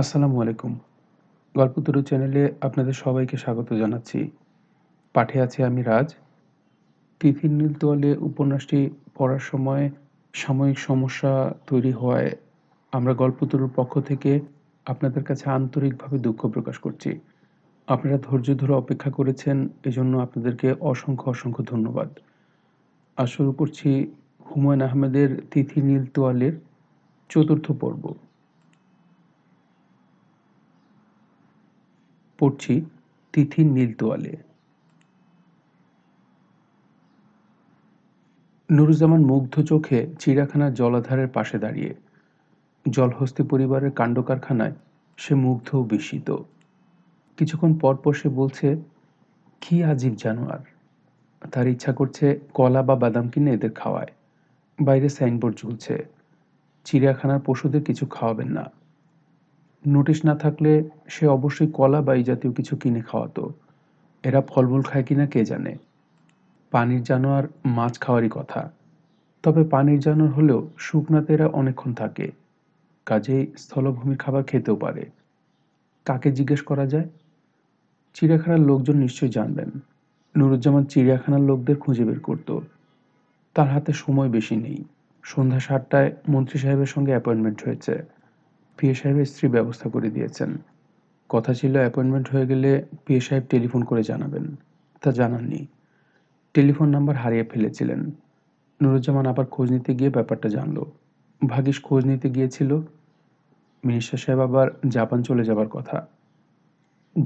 আসসালামু আলাইকুম গল্প তরু চ্যানেলে আপনাদের সবাইকে স্বাগত জানাচ্ছি পাঠে আছে আমি রাজ তিথির নীল তোয়ালে উপন্যাসটি পড়ার সময় সাময়িক সমস্যা তৈরি হওয়ায় আমরা গল্প তরুর পক্ষ থেকে আপনাদের কাছে আন্তরিকভাবে দুঃখ প্রকাশ করছি আপনারা ধৈর্য ধরে অপেক্ষা করেছেন এজন্য আপনাদেরকে অসংখ্য অসংখ্য ধন্যবাদ আর শুরু করছি হুমায়ুন আহমেদের তিথি নীল তোয়ালের চতুর্থ পর্ব পড়ছি তিথির নীল তোয়ালে নুরুজ্জামান মুগ্ধ চোখে চিড়িয়াখানার জলাধারের পাশে দাঁড়িয়ে জলহস্তি পরিবারের কাণ্ড কারখানায় সে মুগ্ধ ও বিস্মিত কিছুক্ষণ পর পর সে বলছে কি আজীব জানোয়ার তার ইচ্ছা করছে কলা বা বাদাম কিনে এদের খাওয়ায় বাইরে সাইনবোর্ড ঝুলছে চিড়িয়াখানার পশুদের কিছু খাওয়াবেন না নোটিশ না থাকলে সে অবশ্যই কলা বা এই জাতীয় কিছু কিনে খাওয়াতো এরা ফলমূল খায় কিনা কে জানে পানির জানোয়ার মাছ খাওয়ারই কথা তবে পানির জানোয়ার হলেও শুকনাতে এরা অনেকক্ষণ থাকে কাজেই স্থলভূমির খাবার খেতেও পারে কাকে জিজ্ঞেস করা যায় চিড়িয়াখানার লোকজন নিশ্চয়ই জানবেন নুরুজ্জামান চিড়িয়াখানার লোকদের খুঁজে বের করত তার হাতে সময় বেশি নেই সন্ধ্যা সাতটায় মন্ত্রী সাহেবের সঙ্গে অ্যাপয়েন্টমেন্ট হয়েছে পিএ সাহেবের স্ত্রী ব্যবস্থা করে দিয়েছেন কথা ছিল অ্যাপয়েন্টমেন্ট হয়ে গেলে পিএ সাহেব টেলিফোন করে জানাবেন তা জানাননি টেলিফোন নাম্বার হারিয়ে ফেলেছিলেন নুরুজ্জামান আবার খোঁজ নিতে গিয়ে ব্যাপারটা জানল ভাগিস খোঁজ নিতে গিয়েছিল মিনিস্টার সাহেব আবার জাপান চলে যাবার কথা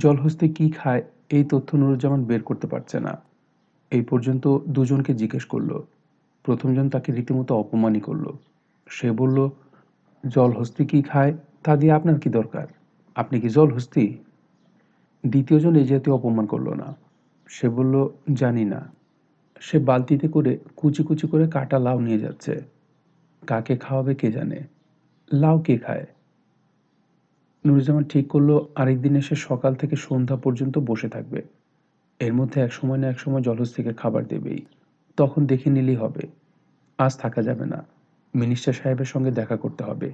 জল হস্তে কী খায় এই তথ্য নুরুজ্জামান বের করতে পারছে না এই পর্যন্ত দুজনকে জিজ্ঞেস করলো প্রথমজন তাকে রীতিমতো অপমানই করলো সে বলল জল হস্তে কী খায় তা দিয়ে আপনার কি দরকার আপনি কি জল হস্তি দ্বিতীয়জন এই জাতীয় অপমান করলো না সে বলল জানি না সে বালতিতে করে কুচি কুচি করে কাটা লাউ নিয়ে যাচ্ছে কাকে খাওয়াবে কে জানে লাউ কে খায় নুরুজ্জামান ঠিক করলো আরেক দিন এসে সকাল থেকে সন্ধ্যা পর্যন্ত বসে থাকবে এর মধ্যে এক সময় না এক সময় থেকে খাবার দেবেই তখন দেখে নিলেই হবে আজ থাকা যাবে না মিনিস্টার সাহেবের সঙ্গে দেখা করতে হবে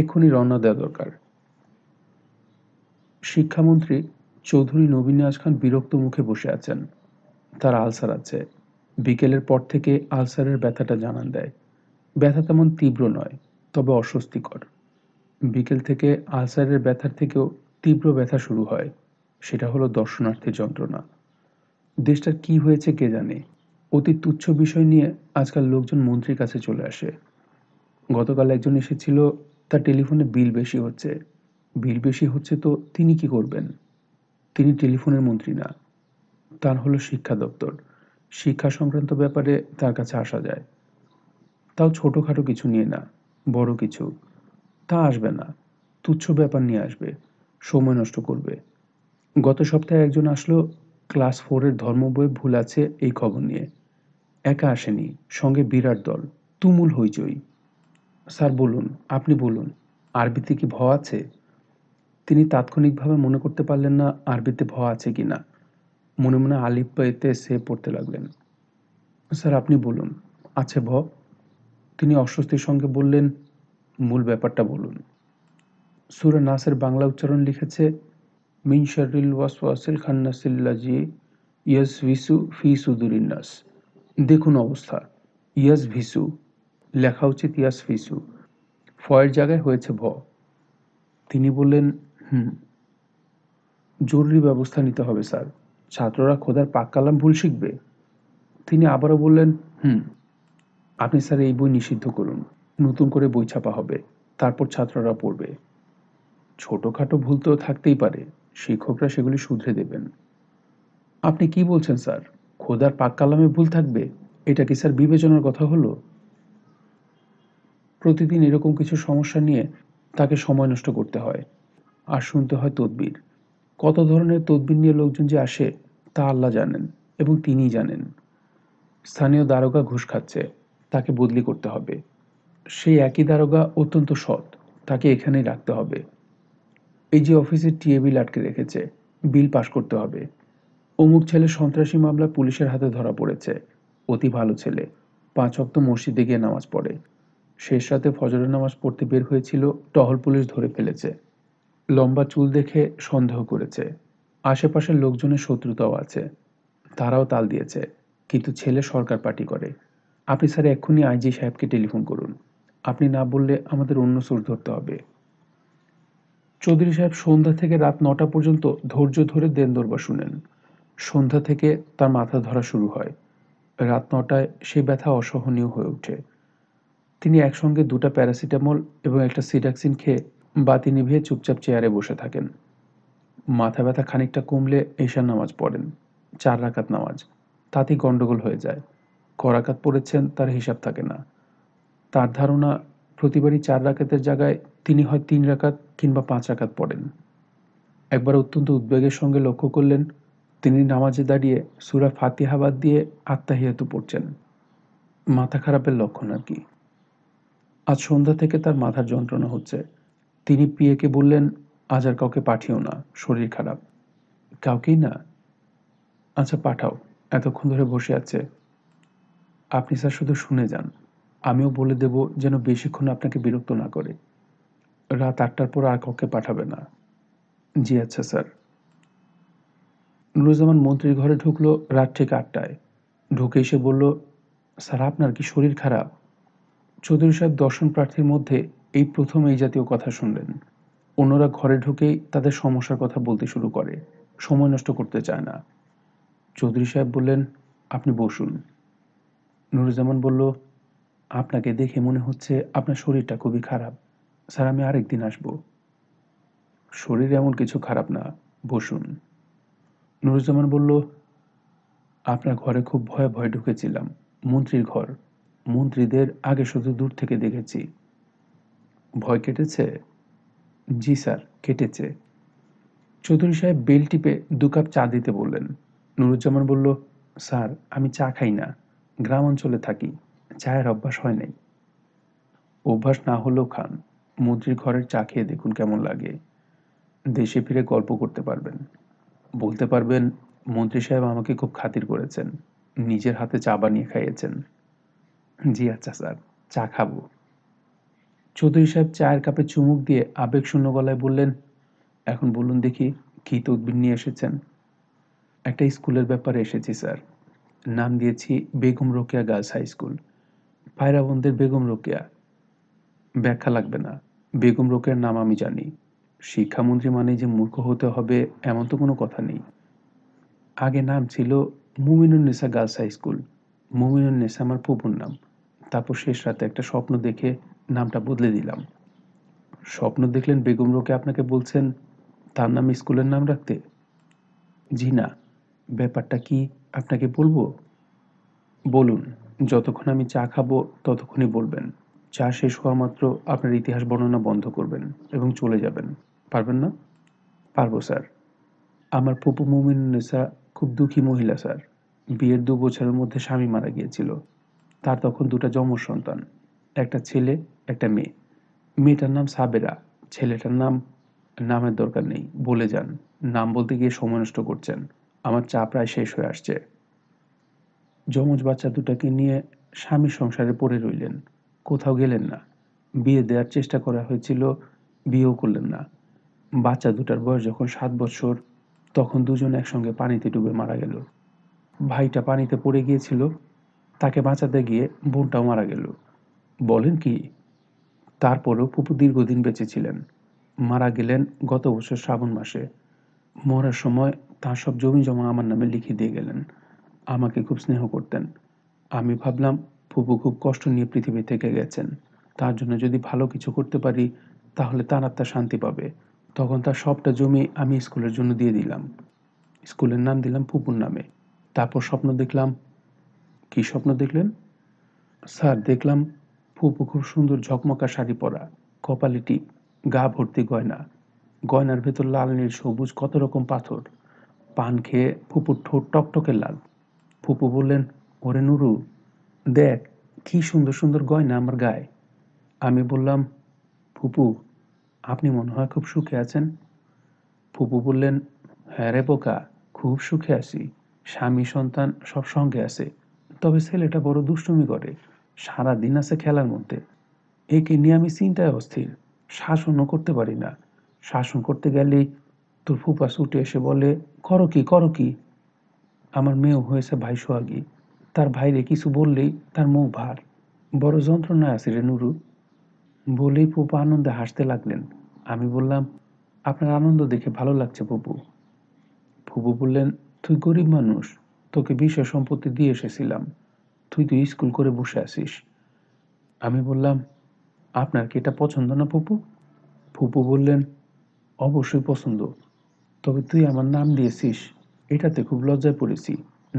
এক্ষুনি রওনা দেওয়া দরকার শিক্ষামন্ত্রী চৌধুরী নবীন নিয়াজ খান বিরক্ত মুখে বসে আছেন তার আলসার আছে বিকেলের পর থেকে আলসারের ব্যথাটা জানান দেয় ব্যথা তেমন তীব্র নয় তবে অস্বস্তিকর বিকেল থেকে আলসারের ব্যথার থেকেও তীব্র ব্যথা শুরু হয় সেটা হলো দর্শনার্থী যন্ত্রণা দেশটার কি হয়েছে কে জানে অতি তুচ্ছ বিষয় নিয়ে আজকাল লোকজন মন্ত্রীর কাছে চলে আসে গতকাল একজন এসেছিল তার টেলিফোনে বিল বেশি হচ্ছে বিল বেশি হচ্ছে তো তিনি কি করবেন তিনি টেলিফোনের মন্ত্রী না তার হলো শিক্ষা দপ্তর শিক্ষা সংক্রান্ত ব্যাপারে তার কাছে আসা যায় তাও ছোটোখাটো কিছু নিয়ে না বড় কিছু তা আসবে না তুচ্ছ ব্যাপার নিয়ে আসবে সময় নষ্ট করবে গত সপ্তাহে একজন আসলো ক্লাস ফোরের ধর্ম বইয়ে ভুল আছে এই খবর নিয়ে একা আসেনি সঙ্গে বিরাট দল তুমুল হইচই স্যার বলুন আপনি বলুন আরবিতে কি ভ আছে তিনি তাৎক্ষণিকভাবে মনে করতে পারলেন না আরবিতে ভ আছে কি না মনে মনে আলিপ পেতে সে পড়তে লাগলেন স্যার আপনি বলুন আছে ভ তিনি অস্বস্তির সঙ্গে বললেন মূল ব্যাপারটা বলুন সুরা নাসের বাংলা উচ্চারণ লিখেছে মিন শরিল ওয়াসওয়াসিল খান্নাসিল্লাজি ইয়াস ভিসু ফি সুদুরিন নাস দেখুন অবস্থা ইয়াস ভিসু লেখা উচিত ইয়াস ফিসু ফয়ের জায়গায় হয়েছে ভ তিনি বললেন হুম জরুরি ব্যবস্থা নিতে হবে স্যার ছাত্ররা খোদার পাক কালাম ভুল শিখবে তিনি আবারও বললেন হুম আপনি স্যার এই বই নিষিদ্ধ করুন নতুন করে বই ছাপা হবে তারপর ছাত্ররা পড়বে ছোটোখাটো ভুল তো থাকতেই পারে শিক্ষকরা সেগুলি শুধরে দেবেন আপনি কি বলছেন স্যার খোদার পাক কালামে ভুল থাকবে এটা কি স্যার বিবেচনার কথা হলো প্রতিদিন এরকম কিছু সমস্যা নিয়ে তাকে সময় নষ্ট করতে হয় আর শুনতে হয় তদবির কত ধরনের তদবির নিয়ে লোকজন যে আসে তা আল্লাহ জানেন এবং তিনিই জানেন স্থানীয় দারোগা ঘুষ খাচ্ছে তাকে বদলি করতে হবে সেই একই দারোগা অত্যন্ত সৎ তাকে এখানেই রাখতে হবে এই যে অফিসের টিএ বিল আটকে রেখেছে বিল পাশ করতে হবে অমুক ছেলে সন্ত্রাসী মামলা পুলিশের হাতে ধরা পড়েছে অতি ভালো ছেলে পাঁচ অক্ত মসজিদে গিয়ে নামাজ পড়ে শেষ রাতে ফজরের নামাজ পড়তে বের হয়েছিল টহল পুলিশ ধরে ফেলেছে লম্বা চুল দেখে সন্দেহ করেছে আশেপাশের লোকজনের শত্রুতাও আছে তারাও তাল দিয়েছে কিন্তু ছেলে সরকার পার্টি করে আপনি স্যার এক্ষুনি আইজি সাহেবকে টেলিফোন করুন আপনি না বললে আমাদের অন্য সোর্স ধরতে হবে চৌধুরী সাহেব সন্ধ্যা থেকে রাত নটা পর্যন্ত ধৈর্য ধরে দেন দরবার শুনেন সন্ধ্যা থেকে তার মাথা ধরা শুরু হয় রাত নটায় সে ব্যথা অসহনীয় হয়ে ওঠে তিনি একসঙ্গে দুটা প্যারাসিটামল এবং একটা সিডাক্সিন খেয়ে বাতি নিভিয়ে চুপচাপ চেয়ারে বসে থাকেন মাথা ব্যথা খানিকটা কমলে এশার নামাজ পড়েন চার রাকাত নামাজ তাতেই গণ্ডগোল হয়ে যায় করাকাত পড়েছেন তার হিসাব থাকে না তার ধারণা প্রতিবারই চার রাকাতের জায়গায় তিনি হয় তিন রাকাত কিংবা পাঁচ রাকাত পড়েন একবার অত্যন্ত উদ্বেগের সঙ্গে লক্ষ্য করলেন তিনি নামাজে দাঁড়িয়ে সুরা ফাতিহাবাদ দিয়ে আত্মাহিয়াতু পড়ছেন মাথা খারাপের লক্ষণ আর কি আজ সন্ধ্যা থেকে তার মাথার যন্ত্রণা হচ্ছে তিনি পিয়েকে বললেন আজ আর কাউকে পাঠিও না শরীর খারাপ কাউকেই না আচ্ছা পাঠাও এতক্ষণ ধরে বসে আছে আপনি স্যার শুধু শুনে যান আমিও বলে দেব যেন বেশিক্ষণ আপনাকে বিরক্ত না করে রাত আটটার পর আর কাউকে পাঠাবে না জি আচ্ছা স্যার নুরুজ্জামান মন্ত্রীর ঘরে ঢুকলো রাত ঠিক আটটায় ঢুকে এসে বলল স্যার আপনার কি শরীর খারাপ চৌধুরী সাহেব দর্শন প্রার্থীর মধ্যে এই প্রথম এই জাতীয় কথা শুনলেন অন্যরা ঘরে ঢুকেই তাদের সমস্যার কথা বলতে শুরু করে সময় নষ্ট করতে চায় না চৌধুরী সাহেব বললেন আপনি বসুন নুরুজ্জামান বলল আপনাকে দেখে মনে হচ্ছে আপনার শরীরটা খুবই খারাপ স্যার আমি দিন আসব শরীর এমন কিছু খারাপ না বসুন নুরুজ্জামান বলল আপনার ঘরে খুব ভয়ে ভয়ে ঢুকেছিলাম মন্ত্রীর ঘর মন্ত্রীদের আগে শুধু দূর থেকে দেখেছি ভয় কেটেছে জি স্যার কেটেছে চৌধুরী সাহেব বেল টিপে দু কাপ চা দিতে বললেন নুরুজ্জামান বলল স্যার আমি চা খাই না গ্রাম অঞ্চলে থাকি চায়ের অভ্যাস হয় নাই অভ্যাস না হলেও খান মন্ত্রীর ঘরের চা খেয়ে দেখুন কেমন লাগে দেশে ফিরে গল্প করতে পারবেন বলতে পারবেন মন্ত্রী সাহেব আমাকে খুব খাতির করেছেন নিজের হাতে চা বানিয়ে খাইয়েছেন জি আচ্ছা স্যার চা খাবো চৌধুরী সাহেব চায়ের কাপে চুমুক দিয়ে আবেগ শূন্য গলায় বললেন এখন বলুন দেখি কী তদবির নিয়ে এসেছেন একটা স্কুলের ব্যাপারে এসেছি স্যার নাম দিয়েছি Begum Rokeya girls high school পায়রাবন্দের বেগম রোকেয়া ব্যাখ্যা লাগবে না বেগম রোকেয়ার নাম আমি জানি শিক্ষামন্ত্রী মানে যে মূর্খ হতে হবে এমন তো কোনো কথা নেই আগে নাম ছিল Muminul girls high school Nesa আমার পুপুর নাম তারপর শেষ রাতে একটা স্বপ্ন দেখে নামটা বদলে দিলাম স্বপ্ন দেখলেন বেগম রোকে আপনাকে বলছেন তার নাম স্কুলের নাম রাখতে জি না ব্যাপারটা কি আপনাকে বলবো বলুন যতক্ষণ আমি চা খাবো ততক্ষণই বলবেন চা শেষ হওয়া মাত্র আপনার ইতিহাস বর্ণনা বন্ধ করবেন এবং চলে যাবেন পারবেন না পারবো স্যার আমার পপু নেসা খুব দুঃখী মহিলা স্যার বিয়ের দু বছরের মধ্যে স্বামী মারা গিয়েছিল তার তখন দুটা যমজ সন্তান একটা ছেলে একটা মেয়ে মেয়েটার নাম সাবেরা ছেলেটার নাম নামের দরকার নেই বলে যান নাম বলতে গিয়ে সময় নষ্ট করছেন আমার চা প্রায় শেষ হয়ে আসছে যমজ বাচ্চা দুটাকে নিয়ে স্বামী সংসারে পড়ে রইলেন কোথাও গেলেন না বিয়ে দেওয়ার চেষ্টা করা হয়েছিল বিয়েও করলেন না বাচ্চা দুটার বয়স যখন সাত বছর তখন দুজন একসঙ্গে পানিতে ডুবে মারা গেল ভাইটা পানিতে পড়ে গিয়েছিল তাকে বাঁচাতে গিয়ে বোনটাও মারা গেল বলেন কি তারপরও পুপু দীর্ঘদিন বেঁচে ছিলেন মারা গেলেন গত বছর শ্রাবণ মাসে মরার সময় তার সব জমি জমা আমার নামে লিখে দিয়ে গেলেন আমাকে খুব স্নেহ করতেন আমি ভাবলাম ফুপু খুব কষ্ট নিয়ে পৃথিবী থেকে গেছেন তার জন্য যদি ভালো কিছু করতে পারি তাহলে তার আত্মা শান্তি পাবে তখন তার সবটা জমি আমি স্কুলের জন্য দিয়ে দিলাম স্কুলের নাম দিলাম ফুপুর নামে তারপর স্বপ্ন দেখলাম কি স্বপ্ন দেখলেন স্যার দেখলাম ফুপু খুব সুন্দর ঝকমকা শাড়ি পরা কপালে টিপ গা ভর্তি গয়না গয়নার ভেতর লাল নীল সবুজ কত রকম পাথর পান খেয়ে ফুপুর ঠোঁট টকটকে লাল ফুপু বললেন ওরে নুরু দেখ কি সুন্দর সুন্দর গয়না আমার গায়ে আমি বললাম ফুপু আপনি মনে হয় খুব সুখে আছেন ফুপু বললেন হ্যাঁ রে পোকা খুব সুখে আছি স্বামী সন্তান সব সঙ্গে আছে তবে ছেলেটা বড় দুষ্টুমি করে সারা দিন আছে খেলার মধ্যে একে নিয়ে আমি চিন্তায় অস্থির শাসনও করতে পারি না শাসন করতে গেলে তোর ফুপা ছুটে এসে বলে করো কি করো কি আমার মেয়েও হয়েছে ভাই সোহাগি তার ভাইরে কিছু বললেই তার মুখ ভার বড় যন্ত্রণায় আছে রে নুরু বলেই ফুপা আনন্দে হাসতে লাগলেন আমি বললাম আপনার আনন্দ দেখে ভালো লাগছে পপু ফুপু বললেন তুই গরিব মানুষ তোকে বিষয় সম্পত্তি দিয়ে এসেছিলাম তুই তুই স্কুল করে বসে আসিস আমি বললাম আপনার কি এটা পছন্দ না ফুপু ফুপু বললেন অবশ্যই পছন্দ তবে তুই আমার নাম দিয়েছিস এটাতে খুব লজ্জায় পড়েছি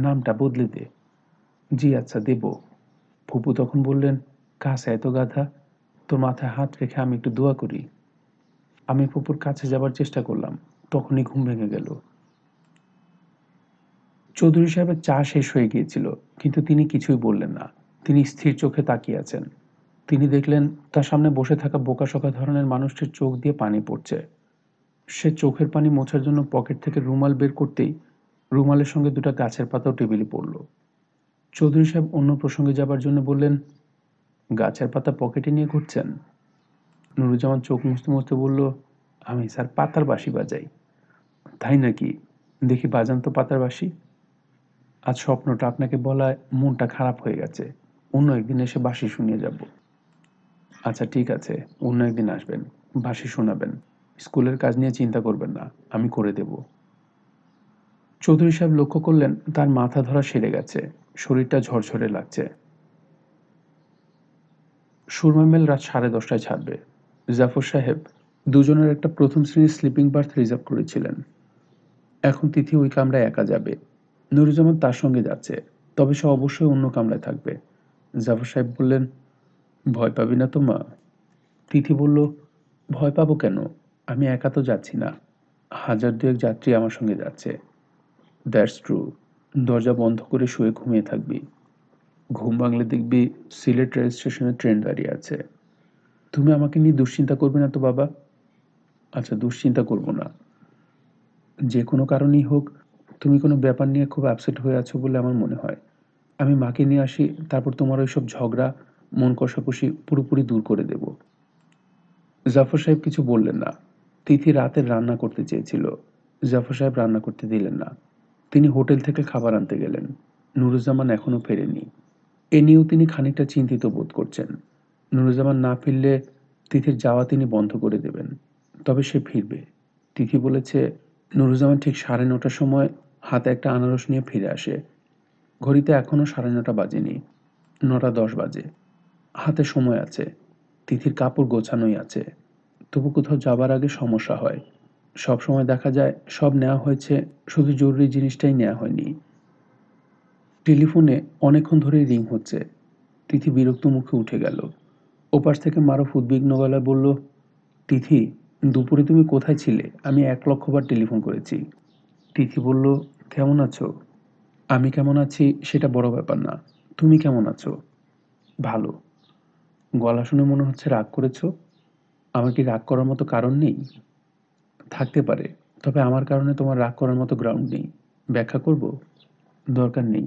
নামটা বদলে দে জি আচ্ছা দেব ফুপু তখন বললেন কাছে এত গাধা তোর মাথায় হাত রেখে আমি একটু দোয়া করি আমি ফুপুর কাছে যাবার চেষ্টা করলাম তখনই ঘুম ভেঙে গেল চৌধুরী সাহেবের চা শেষ হয়ে গিয়েছিল কিন্তু তিনি কিছুই বললেন না তিনি স্থির চোখে তাকিয়ে আছেন তিনি দেখলেন তার সামনে বসে থাকা বোকাশোকা ধরনের মানুষটির চোখ দিয়ে পানি পড়ছে সে চোখের পানি মোছার জন্য পকেট থেকে রুমাল বের করতেই রুমালের সঙ্গে দুটো গাছের পাতাও টেবিলে পড়ল চৌধুরী সাহেব অন্য প্রসঙ্গে যাবার জন্য বললেন গাছের পাতা পকেটে নিয়ে ঘুরছেন নুরুজামান চোখ মুছতে মুছতে বলল আমি স্যার পাতার বাসি বাজাই তাই নাকি দেখি বাজান তো পাতার বাসি আজ স্বপ্নটা আপনাকে বলায় মনটা খারাপ হয়ে গেছে অন্য একদিন এসে বাসি শুনিয়ে যাব আচ্ছা ঠিক আছে অন্য একদিন আসবেন বাসি শোনাবেন স্কুলের কাজ নিয়ে চিন্তা করবেন না আমি করে দেব চৌধুরী সাহেব লক্ষ্য করলেন তার মাথা ধরা সেরে গেছে শরীরটা ঝরঝরে লাগছে সুরমা মেল রাত সাড়ে দশটায় ছাড়বে জাফর সাহেব দুজনের একটা প্রথম শ্রেণীর স্লিপিং বার্থ রিজার্ভ করেছিলেন এখন তিথি ওই কামরায় একা যাবে নুরুজ্জামান তার সঙ্গে যাচ্ছে তবে সে অবশ্যই অন্য কামরায় থাকবে জাফর সাহেব বললেন ভয় পাবি না তো মা তিথি বলল ভয় পাবো কেন আমি একা তো যাচ্ছি না হাজার দুয়েক যাত্রী আমার সঙ্গে যাচ্ছে দ্যাটস ট্রু দরজা বন্ধ করে শুয়ে ঘুমিয়ে থাকবি ঘুম ভাঙলে দেখবি সিলেট রেল স্টেশনে ট্রেন দাঁড়িয়ে আছে তুমি আমাকে নিয়ে দুশ্চিন্তা করবে না তো বাবা আচ্ছা দুশ্চিন্তা করব না যে কোনো কারণেই হোক তুমি কোনো ব্যাপার নিয়ে খুব আপসেট হয়ে আছো বলে আমার মনে হয় আমি মাকে নিয়ে আসি তারপর তোমার ওই সব ঝগড়া মন কষাকষি পুরোপুরি দূর করে দেব জাফর সাহেব কিছু বললেন না তিথি রাতের রান্না করতে চেয়েছিল জাফর সাহেব রান্না করতে দিলেন না তিনি হোটেল থেকে খাবার আনতে গেলেন নুরুজ্জামান এখনও ফেরেনি এ নিয়েও তিনি খানিকটা চিন্তিত বোধ করছেন নুরুজ্জামান না ফিরলে তিথির যাওয়া তিনি বন্ধ করে দেবেন তবে সে ফিরবে তিথি বলেছে নুরুজ্জামান ঠিক সাড়ে নটার সময় হাতে একটা আনারস নিয়ে ফিরে আসে ঘড়িতে এখনও সাড়ে নটা বাজেনি নটা দশ বাজে হাতে সময় আছে তিথির কাপড় গোছানোই আছে তবু কোথাও যাবার আগে সমস্যা হয় সব সময় দেখা যায় সব নেওয়া হয়েছে শুধু জরুরি জিনিসটাই নেওয়া হয়নি টেলিফোনে অনেকক্ষণ ধরেই রিং হচ্ছে তিথি বিরক্ত মুখে উঠে গেল ওপাশ থেকে মারফ উদ্বিগ্ন গলায় বলল তিথি দুপুরে তুমি কোথায় ছিলে আমি এক লক্ষবার টেলিফোন করেছি তিথি বলল কেমন আছো আমি কেমন আছি সেটা বড় ব্যাপার না তুমি কেমন আছো ভালো গলা শুনে মনে হচ্ছে রাগ করেছ আমার কি রাগ করার মতো কারণ নেই থাকতে পারে তবে আমার কারণে তোমার রাগ করার মতো গ্রাউন্ড নেই ব্যাখ্যা করব দরকার নেই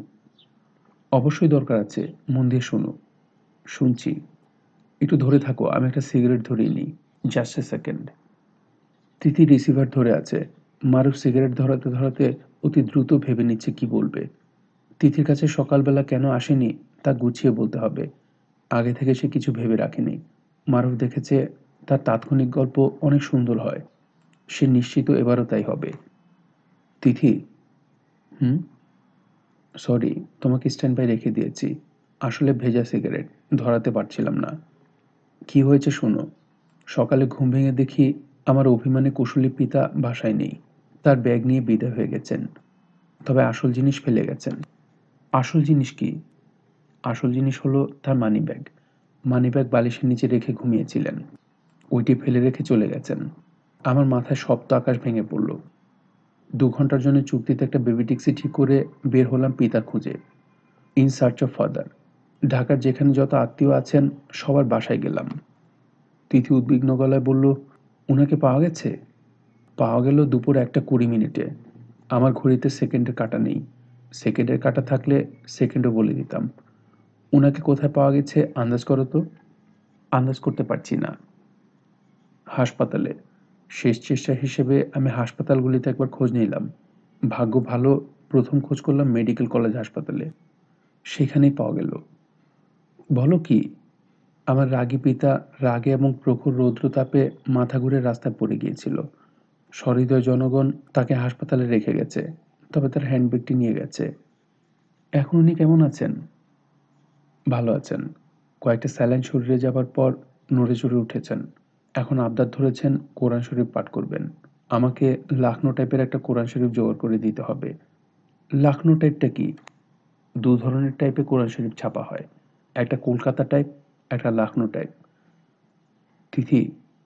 অবশ্যই দরকার আছে মন দিয়ে শোনো শুনছি একটু ধরে থাকো আমি একটা সিগারেট ধরিয়ে নিই just a second Tithi receiver ধরে আছে মারুফ সিগারেট ধরাতে ধরাতে অতি দ্রুত ভেবে নিচ্ছে কি বলবে তিথির কাছে সকালবেলা কেন আসেনি তা গুছিয়ে বলতে হবে আগে থেকে সে কিছু ভেবে রাখেনি মারুফ দেখেছে তার তাৎক্ষণিক গল্প অনেক সুন্দর হয় সে নিশ্চিত এবারও তাই হবে তিথি হুম সরি তোমাকে স্ট্যান্ড বাই রেখে দিয়েছি আসলে ভেজা সিগারেট ধরাতে পারছিলাম না কি হয়েছে শোনো সকালে ঘুম ভেঙে দেখি আমার অভিমানে কুশলী পিতা বাসায় নেই তার ব্যাগ নিয়ে বিদায় হয়ে গেছেন তবে আসল জিনিস ফেলে গেছেন আসল জিনিস কি আসল জিনিস হলো তার মানি ব্যাগ মানি ব্যাগ বালিশের নিচে রেখে ঘুমিয়েছিলেন ওইটি ফেলে রেখে চলে গেছেন আমার মাথায় সপ্ত আকাশ ভেঙে পড়ল দু ঘন্টার জন্য চুক্তিতে একটা বেবি ট্যাক্সি ঠিক করে বের হলাম পিতার খুঁজে ইন সার্চ অফ ফাদার ঢাকার যেখানে যত আত্মীয় আছেন সবার বাসায় গেলাম তিথি উদ্বিগ্ন গলায় বলল ওনাকে পাওয়া গেছে পাওয়া গেল দুপুর একটা কুড়ি মিনিটে আমার ঘড়িতে সেকেন্ডের কাটা নেই সেকেন্ডের কাটা থাকলে সেকেন্ডও বলে দিতাম ওনাকে কোথায় পাওয়া গেছে আন্দাজ করো তো আন্দাজ করতে পারছি না হাসপাতালে শেষ চেষ্টা হিসেবে আমি হাসপাতালগুলিতে একবার খোঁজ নিলাম ভাগ্য ভালো প্রথম খোঁজ করলাম মেডিকেল কলেজ হাসপাতালে সেখানেই পাওয়া গেল বলো কি আমার রাগী পিতা রাগে এবং প্রখর রৌদ্রতাপে মাথা ঘুরে রাস্তায় পড়ে গিয়েছিল সহৃদয় জনগণ তাকে হাসপাতালে রেখে গেছে তবে তার হ্যান্ডব্যাগটি নিয়ে গেছে এখন উনি কেমন আছেন ভালো আছেন কয়েকটা স্যালাইন শরীরে যাবার পর নড়ে চড়ে উঠেছেন এখন আবদার ধরেছেন কোরআন শরীফ পাঠ করবেন আমাকে লাখনো টাইপের একটা কোরআন শরীফ জোগাড় করে দিতে হবে লাখনো টাইপটা কি দু ধরনের টাইপে কোরআন শরীফ ছাপা হয় একটা কলকাতা টাইপ একটা লাখনো টাইপ তিথি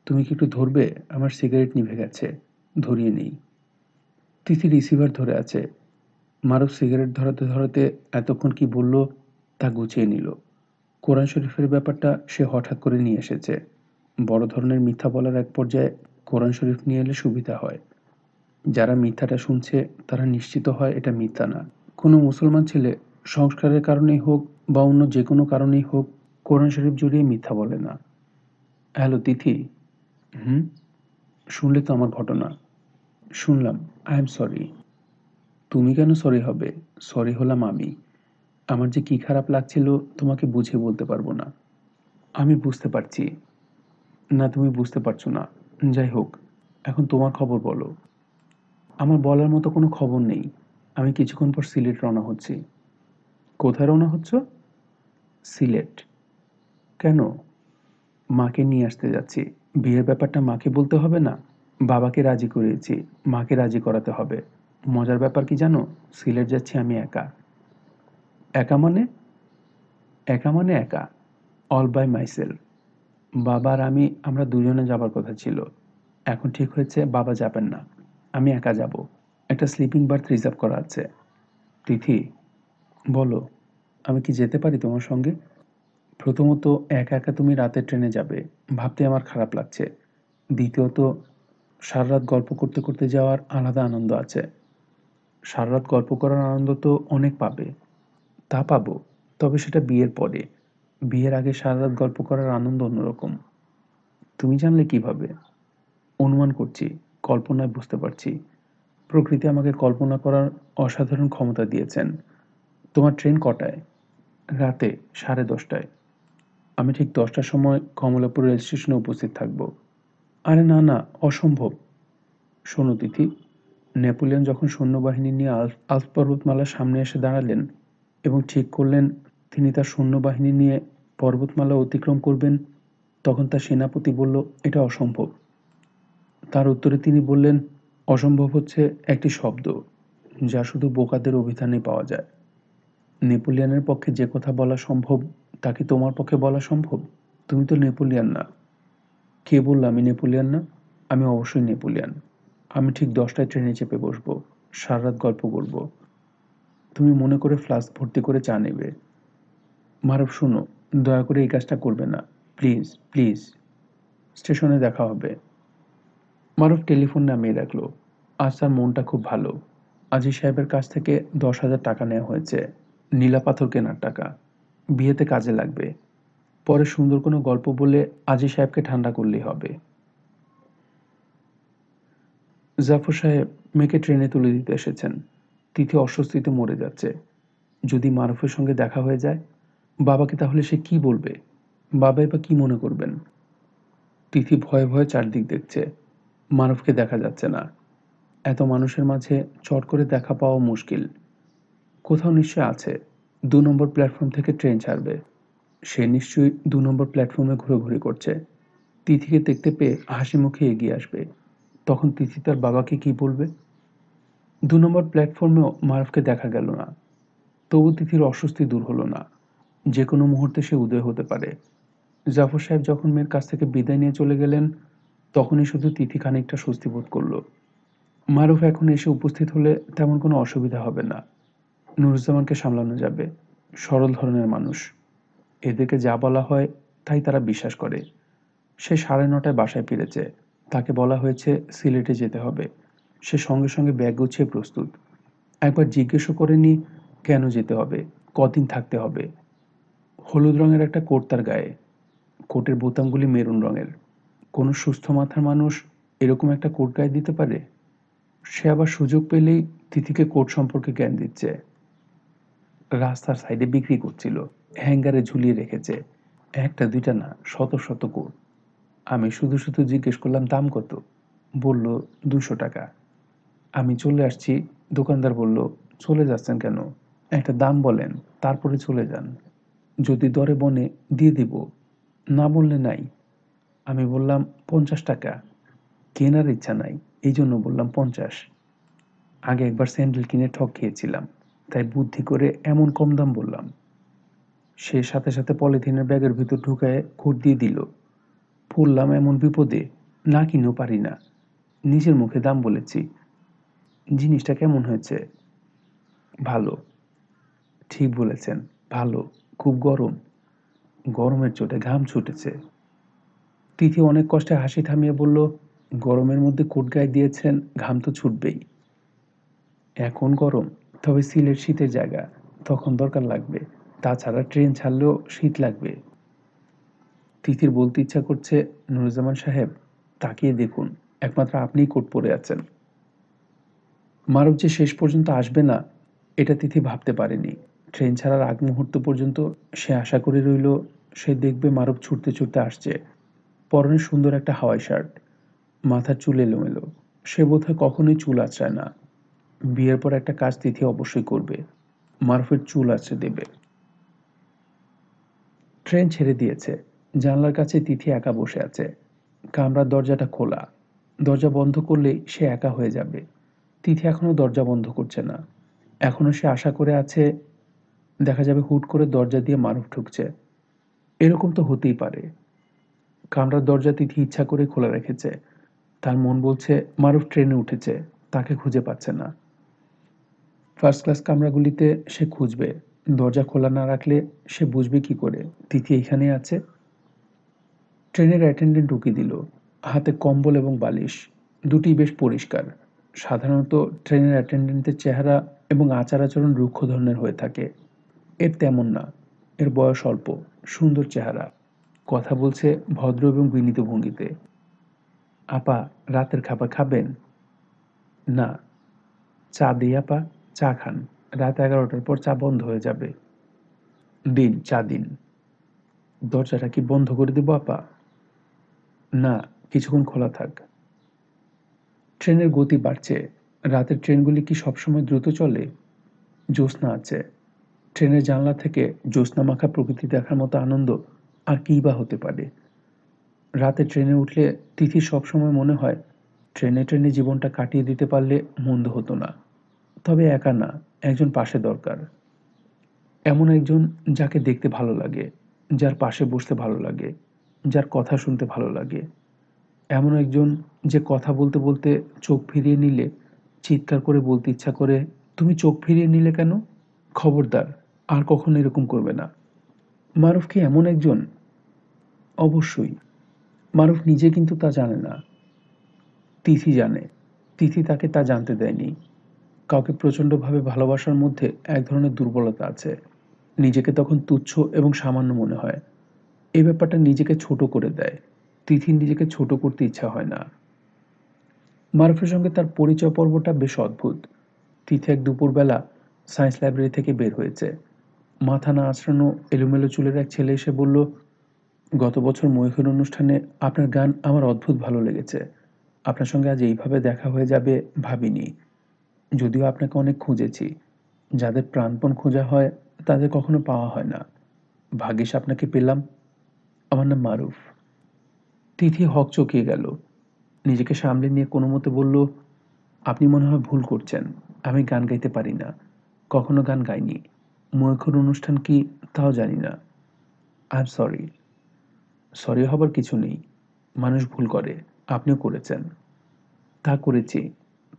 তুমি কি একটু ধরবে আমার সিগারেট নিভে গেছে ধরিয়ে নেই তিথি রিসিভার ধরে আছে মারুফ সিগারেট ধরাতে ধরাতে এতক্ষণ কি বলল তা গুছিয়ে নিল কোরআন শরীফের ব্যাপারটা সে হঠাৎ করে নিয়ে এসেছে বড় ধরনের মিথ্যা বলার এক পর্যায়ে কোরআন শরীফ নিয়ে এলে সুবিধা হয় যারা মিথ্যাটা শুনছে তারা নিশ্চিত হয় এটা মিথ্যা না কোনো মুসলমান ছেলে সংস্কারের কারণেই হোক বা অন্য যে কোনো কারণেই হোক কোরআন শরীফ জড়িয়ে মিথ্যা বলে না হ্যালো তিথি হুম শুনলে তো আমার ঘটনা শুনলাম আই এম সরি তুমি কেন সরি হবে সরি হলাম আমি আমার যে কি খারাপ লাগছিল তোমাকে বুঝে বলতে পারবো না আমি বুঝতে পারছি না তুমি বুঝতে পারছো না যাই হোক এখন তোমার খবর বলো আমার বলার মতো কোনো খবর নেই আমি কিছুক্ষণ পর সিলেট রওনা হচ্ছি কোথায় রওনা হচ্ছ সিলেট কেন মাকে নিয়ে আসতে যাচ্ছি বিয়ের ব্যাপারটা মাকে বলতে হবে না বাবাকে রাজি করিয়েছি মাকে রাজি করাতে হবে মজার ব্যাপার কি জানো সিলেট যাচ্ছি আমি একা একা মানে একা মানে একা অল বাই মাইসেল বাবার আমি আমরা দুজনে যাবার কথা ছিল এখন ঠিক হয়েছে বাবা যাবেন না আমি একা যাব একটা স্লিপিং বার্থ রিজার্ভ করা আছে তিথি বলো আমি কি যেতে পারি তোমার সঙ্গে প্রথমত একা একা তুমি রাতের ট্রেনে যাবে ভাবতে আমার খারাপ লাগছে দ্বিতীয়ত সারারাত গল্প করতে করতে যাওয়ার আলাদা আনন্দ আছে সারারাত গল্প করার আনন্দ তো অনেক পাবে তা পাবো তবে সেটা বিয়ের পরে বিয়ের আগে সারারাত গল্প করার আনন্দ অন্যরকম তুমি জানলে কিভাবে অনুমান করছি কল্পনায় বুঝতে পারছি প্রকৃতি আমাকে কল্পনা করার অসাধারণ ক্ষমতা দিয়েছেন তোমার ট্রেন কটায় রাতে সাড়ে দশটায় আমি ঠিক দশটার সময় কমলাপুর রেল স্টেশনে উপস্থিত থাকবো আরে না না অসম্ভব শোনো তিথি নেপোলিয়ন যখন সৈন্যবাহিনী নিয়ে আল্প পর্বতমালার সামনে এসে দাঁড়ালেন এবং ঠিক করলেন তিনি তার সৈন্যবাহিনী নিয়ে পর্বতমালা অতিক্রম করবেন তখন তার সেনাপতি বলল এটা অসম্ভব তার উত্তরে তিনি বললেন অসম্ভব হচ্ছে একটি শব্দ যা শুধু বোকাদের অভিধানে পাওয়া যায় নেপোলিয়ানের পক্ষে যে কথা বলা সম্ভব তা কি তোমার পক্ষে বলা সম্ভব তুমি তো নেপোলিয়ান না কে বলল আমি নেপোলিয়ান না আমি অবশ্যই নেপোলিয়ান আমি ঠিক দশটায় ট্রেনে চেপে বসবো সারারাত গল্প করব তুমি মনে করে ফ্লাস্ক ভর্তি করে চা নেবে মারব শোনো দয়া করে এই কাজটা করবে না প্লিজ প্লিজ স্টেশনে দেখা হবে মারুফ টেলিফোন নামিয়ে রাখলো আজ তার মনটা খুব ভালো আজি সাহেবের কাছ থেকে দশ হাজার টাকা নেওয়া হয়েছে নীলা পাথর কেনার টাকা বিয়েতে কাজে লাগবে পরে সুন্দর কোনো গল্প বলে আজি সাহেবকে ঠান্ডা করলেই হবে জাফর সাহেব মেয়েকে ট্রেনে তুলে দিতে এসেছেন তিথি অস্বস্তিতে মরে যাচ্ছে যদি মারুফের সঙ্গে দেখা হয়ে যায় বাবাকে তাহলে সে কি বলবে বাবাই বা কি মনে করবেন তিথি ভয়ে ভয়ে চারদিক দেখছে মারুফকে দেখা যাচ্ছে না এত মানুষের মাঝে চট করে দেখা পাওয়া মুশকিল কোথাও নিশ্চয় আছে দু নম্বর প্ল্যাটফর্ম থেকে ট্রেন ছাড়বে সে নিশ্চয়ই দু নম্বর প্ল্যাটফর্মে ঘোরাঘুরি করছে তিথিকে দেখতে পেয়ে হাসি মুখে এগিয়ে আসবে তখন তিথি তার বাবাকে কি বলবে দু নম্বর প্ল্যাটফর্মেও মারফকে দেখা গেল না তবু তিথির অস্বস্তি দূর হলো না যে কোনো মুহূর্তে সে উদয় হতে পারে জাফর সাহেব যখন মেয়ের কাছ থেকে বিদায় নিয়ে চলে গেলেন তখনই শুধু তিথি খানিকটা স্বস্তি বোধ করলো মারুফ এখন এসে উপস্থিত হলে তেমন কোনো অসুবিধা হবে না নুরুজ্জামানকে সামলানো যাবে সরল ধরনের মানুষ এদেরকে যা বলা হয় তাই তারা বিশ্বাস করে সে সাড়ে নটায় বাসায় ফিরেছে তাকে বলা হয়েছে সিলেটে যেতে হবে সে সঙ্গে সঙ্গে ব্যাগ গুছিয়ে প্রস্তুত একবার জিজ্ঞেসও করেনি কেন যেতে হবে কদিন থাকতে হবে হলুদ রঙের একটা কোট তার গায়ে কোটের বোতামগুলি মেরুন রঙের কোনো সুস্থ মাথার মানুষ এরকম একটা কোট গায়ে দিতে পারে সে আবার সুযোগ পেলেই তিথিকে কোট সম্পর্কে জ্ঞান দিচ্ছে রাস্তার সাইডে বিক্রি করছিল হ্যাঙ্গারে ঝুলিয়ে রেখেছে একটা দুইটা না শত শত কোট আমি শুধু শুধু জিজ্ঞেস করলাম দাম কত বলল দুশো টাকা আমি চলে আসছি দোকানদার বলল চলে যাচ্ছেন কেন একটা দাম বলেন তারপরে চলে যান যদি দরে বনে দিয়ে দিব না বললে নাই আমি বললাম পঞ্চাশ টাকা কেনার ইচ্ছা নাই এই জন্য বললাম পঞ্চাশ আগে একবার স্যান্ডেল কিনে ঠক খেয়েছিলাম তাই বুদ্ধি করে এমন কম দাম বললাম সে সাথে সাথে পলিথিনের ব্যাগের ভিতর ঢুকায় খুঁট দিয়ে দিল পড়লাম এমন বিপদে না কিনেও পারি না নিজের মুখে দাম বলেছি জিনিসটা কেমন হয়েছে ভালো ঠিক বলেছেন ভালো খুব গরম গরমের চোটে ঘাম ছুটেছে তিথি অনেক কষ্টে হাসি থামিয়ে বলল গরমের মধ্যে কোট গায়ে দিয়েছেন ঘাম তো ছুটবেই এখন গরম তবে সিলেট শীতের জায়গা তখন দরকার লাগবে তাছাড়া ট্রেন ছাড়লেও শীত লাগবে তিথির বলতে ইচ্ছা করছে নুরুজ্জামান সাহেব তাকিয়ে দেখুন একমাত্র আপনিই কোট পরে আছেন মারুফ যে শেষ পর্যন্ত আসবে না এটা তিথি ভাবতে পারেনি ট্রেন ছাড়ার আগ মুহূর্ত পর্যন্ত সে আশা করে রইল সে দেখবে মারুফ ছুটতে ছুটতে আসছে পরনে সুন্দর একটা হাওয়াই শার্ট মাথার চুল এলোমেলো সে বোধহয় কখনোই চুল আঁচড়ায় না বিয়ের পর একটা কাজ তিথি অবশ্যই করবে মারুফের চুল আঁচড়ে দেবে ট্রেন ছেড়ে দিয়েছে জানলার কাছে তিথি একা বসে আছে কামরার দরজাটা খোলা দরজা বন্ধ করলেই সে একা হয়ে যাবে তিথি এখনও দরজা বন্ধ করছে না এখনও সে আশা করে আছে দেখা যাবে হুট করে দরজা দিয়ে মানুষ ঢুকছে এরকম তো হতেই পারে কামরার দরজা তিথি ইচ্ছা করে খোলা রেখেছে তার মন বলছে মারুফ ট্রেনে উঠেছে তাকে খুঁজে পাচ্ছে না ফার্স্ট ক্লাস কামরাগুলিতে সে খুঁজবে দরজা খোলা না রাখলে সে বুঝবে কি করে তিথি এখানে আছে ট্রেনের অ্যাটেন্ডেন্ট ঢুকিয়ে দিল হাতে কম্বল এবং বালিশ দুটি বেশ পরিষ্কার সাধারণত ট্রেনের অ্যাটেন্ডেন্টের চেহারা এবং আচার আচরণ রুক্ষ ধরনের হয়ে থাকে এর তেমন না এর বয়স অল্প সুন্দর চেহারা কথা বলছে ভদ্র এবং বিনীত ভঙ্গিতে আপা রাতের খাবার খাবেন না চা দিই আপা চা খান রাত এগারোটার পর চা বন্ধ হয়ে যাবে দিন চা দিন দরজাটা কি বন্ধ করে দেবো আপা না কিছুক্ষণ খোলা থাক ট্রেনের গতি বাড়ছে রাতের ট্রেনগুলি কি সবসময় দ্রুত চলে জ্যোৎস্না আছে ট্রেনের জানলা থেকে জ্যোৎস্না মাখা প্রকৃতি দেখার মতো আনন্দ আর কী বা হতে পারে রাতে ট্রেনে উঠলে তিথি সবসময় মনে হয় ট্রেনে ট্রেনে জীবনটা কাটিয়ে দিতে পারলে মন্দ হতো না তবে একা না একজন পাশে দরকার এমন একজন যাকে দেখতে ভালো লাগে যার পাশে বসতে ভালো লাগে যার কথা শুনতে ভালো লাগে এমন একজন যে কথা বলতে বলতে চোখ ফিরিয়ে নিলে চিৎকার করে বলতে ইচ্ছা করে তুমি চোখ ফিরিয়ে নিলে কেন খবরদার আর কখনো এরকম করবে না মারুফ কি এমন একজন অবশ্যই মারুফ নিজে কিন্তু তা জানে না তিথি জানে তিথি তাকে তা জানতে দেয়নি কাউকে প্রচণ্ডভাবে ভালোবাসার মধ্যে এক ধরনের দুর্বলতা আছে নিজেকে তখন তুচ্ছ এবং সামান্য মনে হয় এই ব্যাপারটা নিজেকে ছোট করে দেয় তিথির নিজেকে ছোট করতে ইচ্ছা হয় না মারুফের সঙ্গে তার পরিচয় পর্বটা বেশ অদ্ভুত তিথি এক দুপুরবেলা সায়েন্স লাইব্রেরি থেকে বের হয়েছে মাথা না আছড়ানো এলোমেলো চুলের এক ছেলে এসে বলল গত বছর ময়ূখের অনুষ্ঠানে আপনার গান আমার অদ্ভুত ভালো লেগেছে আপনার সঙ্গে আজ এইভাবে দেখা হয়ে যাবে ভাবিনি যদিও আপনাকে অনেক খুঁজেছি যাদের প্রাণপণ খোঁজা হয় তাদের কখনো পাওয়া হয় না ভাগ্যিস আপনাকে পেলাম আমার নাম মারুফ তিথি হক চকিয়ে গেল নিজেকে সামলে নিয়ে কোনো মতে বলল আপনি মনে হয় ভুল করছেন আমি গান গাইতে পারি না কখনো গান গাইনি মূর্খর অনুষ্ঠান কি তাও জানি না আই এম সরি সরি হবার কিছু নেই মানুষ ভুল করে আপনিও করেছেন তা করেছি